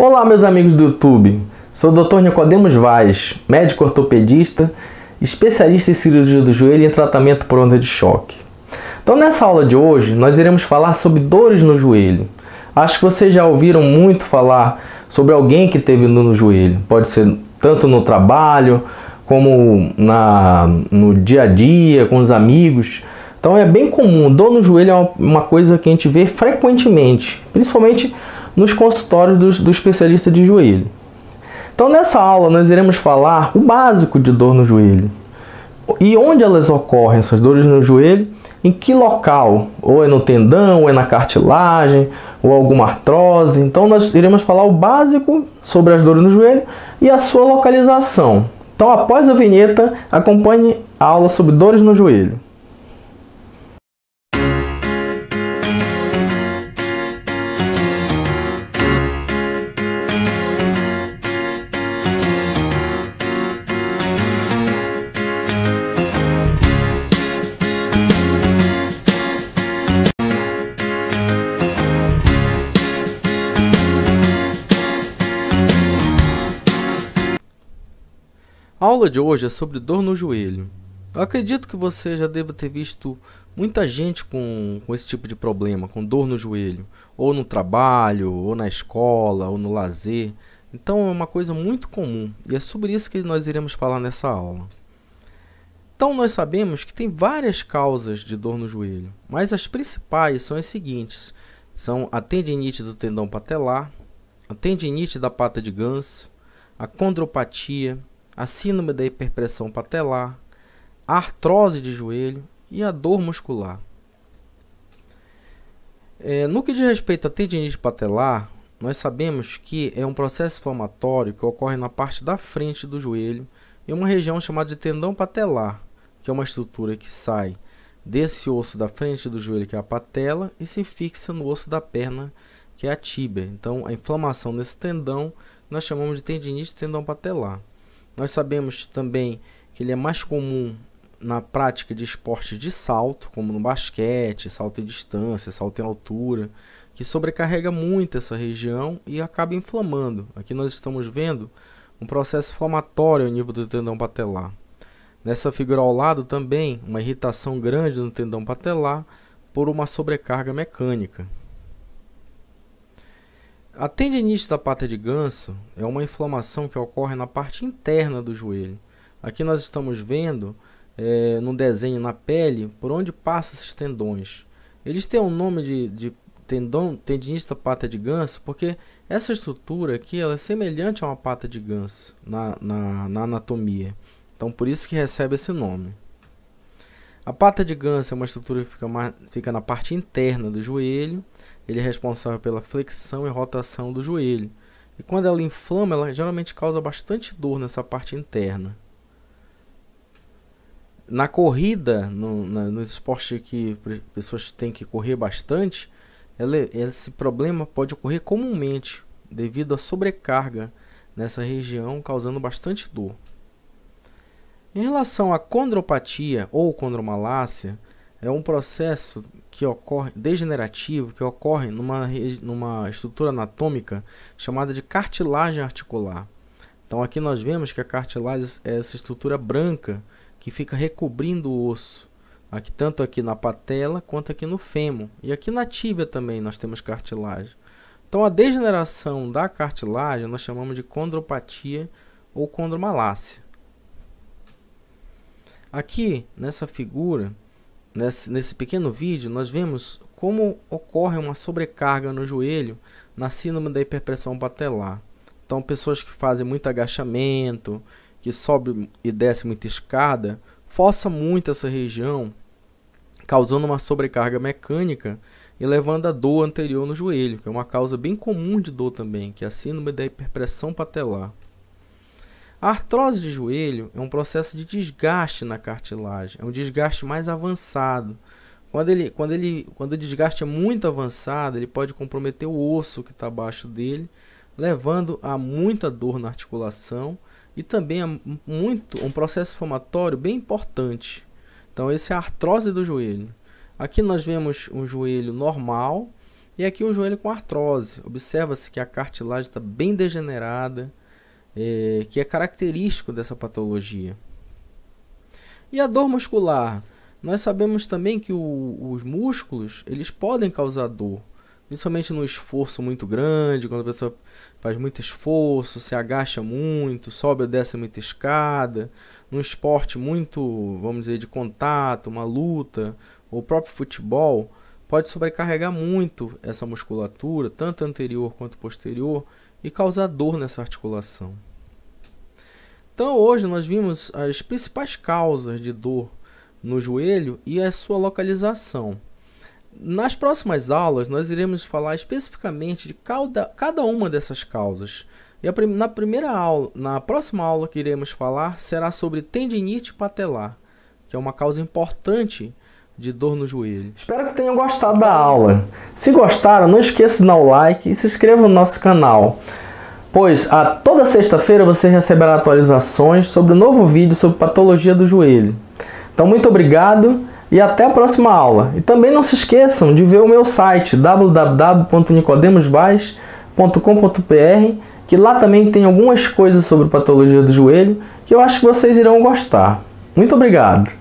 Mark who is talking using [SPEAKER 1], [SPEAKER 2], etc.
[SPEAKER 1] Olá, meus amigos do YouTube. Sou o Dr. Nicodemos Vaz, médico ortopedista, especialista em cirurgia do joelho e tratamento por onda de choque. Então, nessa aula de hoje, nós iremos falar sobre dores no joelho. Acho que vocês já ouviram muito falar sobre alguém que teve dor no joelho. Pode ser tanto no trabalho, como na, no dia a dia, com os amigos. Então é bem comum, dor no joelho é uma coisa que a gente vê frequentemente, principalmente nos consultórios do, do especialista de joelho. Então, nessa aula, nós iremos falar o básico de dor no joelho e onde elas ocorrem, essas dores no joelho, em que local? Ou é no tendão, ou é na cartilagem, ou alguma artrose. Então, nós iremos falar o básico sobre as dores no joelho e a sua localização. Então, após a vinheta, acompanhe a aula sobre dores no joelho. A aula de hoje é sobre dor no joelho. Eu acredito que você já deva ter visto muita gente com, com, esse tipo de problema, com dor no joelho, ou no trabalho, ou na escola, ou no lazer. Então é uma coisa muito comum e é sobre isso que nós iremos falar nessa aula. Então nós sabemos que tem várias causas de dor no joelho, mas as principais são as seguintes: são a tendinite do tendão patelar, a tendinite da pata de ganso, a condropatia, a síndrome da hiperpressão patelar, a artrose de joelho e a dor muscular. É, no que diz respeito à tendinite patelar, nós sabemos que é um processo inflamatório que ocorre na parte da frente do joelho, em uma região chamada de tendão patelar, que é uma estrutura que sai desse osso da frente do joelho, que é a patela, e se fixa no osso da perna, que é a tíbia. Então, a inflamação nesse tendão nós chamamos de tendinite tendão patelar. Nós sabemos também que ele é mais comum na prática de esporte de salto, como no basquete, salto em distância, salto em altura, que sobrecarrega muito essa região e acaba inflamando. Aqui nós estamos vendo um processo inflamatório ao nível do tendão patelar. Nessa figura ao lado também, uma irritação grande no tendão patelar por uma sobrecarga mecânica. A tendinite da pata de ganso é uma inflamação que ocorre na parte interna do joelho. Aqui nós estamos vendo é, no desenho na pele por onde passam esses tendões. Eles têm o um nome de, de tendão, tendinite da pata de ganso porque essa estrutura aqui ela é semelhante a uma pata de ganso na, na, na anatomia. Então por isso que recebe esse nome. A pata de ganso é uma estrutura que fica, fica na parte interna do joelho. Ele é responsável pela flexão e rotação do joelho. E quando ela inflama, ela geralmente causa bastante dor nessa parte interna. Na corrida, no, na, nos esportes que pessoas têm que correr bastante, ela, é, esse problema pode ocorrer comumente devido à sobrecarga nessa região, causando bastante dor. Em relação à condropatia ou condromalácia, é um processo que ocorre degenerativo que ocorre numa, numa estrutura anatômica chamada de cartilagem articular. Então aqui nós vemos que a cartilagem é essa estrutura branca que fica recobrindo o osso, aqui tanto aqui na patela quanto aqui no fêmur. E aqui na tíbia também nós temos cartilagem. Então a degeneração da cartilagem nós chamamos de condropatia ou condromalácia. Aqui nessa figura, nesse, nesse pequeno vídeo, nós vemos como ocorre uma sobrecarga no joelho na síndrome da hiperpressão patelar. Então, pessoas que fazem muito agachamento, que sobe e desce muita escada, força muito essa região, causando uma sobrecarga mecânica e levando a dor anterior no joelho, que é uma causa bem comum de dor também, que é a síndrome da hiperpressão patelar. A artrose de joelho é um processo de desgaste na cartilagem, é um desgaste mais avançado. Quando, ele, quando, ele, quando o desgaste é muito avançado, ele pode comprometer o osso que está abaixo dele, levando a muita dor na articulação e também a muito, um processo inflamatório bem importante. Então, esse é a artrose do joelho. Aqui nós vemos um joelho normal e aqui um joelho com artrose. Observa-se que a cartilagem está bem degenerada, é, que é característico dessa patologia. E a dor muscular? Nós sabemos também que o, os músculos eles podem causar dor, principalmente no esforço muito grande, quando a pessoa faz muito esforço, se agacha muito, sobe ou desce muita escada, num esporte muito, vamos dizer, de contato, uma luta, ou próprio futebol, pode sobrecarregar muito essa musculatura, tanto anterior quanto posterior, e causar dor nessa articulação. Então, hoje nós vimos as principais causas de dor no joelho e a sua localização. Nas próximas aulas, nós iremos falar especificamente de cada, cada uma dessas causas. E prim na primeira aula, na próxima aula que iremos falar será sobre tendinite patelar, que é uma causa importante de dor no joelho. Espero que tenham gostado da aula. Se gostaram, não esqueça de dar o like e se inscreva no nosso canal, pois a toda sexta-feira você receberá atualizações sobre o um novo vídeo sobre patologia do joelho. Então, muito obrigado e até a próxima aula. E também não se esqueçam de ver o meu site www.nicodemosbaix.com.br que lá também tem algumas coisas sobre patologia do joelho que eu acho que vocês irão gostar. Muito obrigado!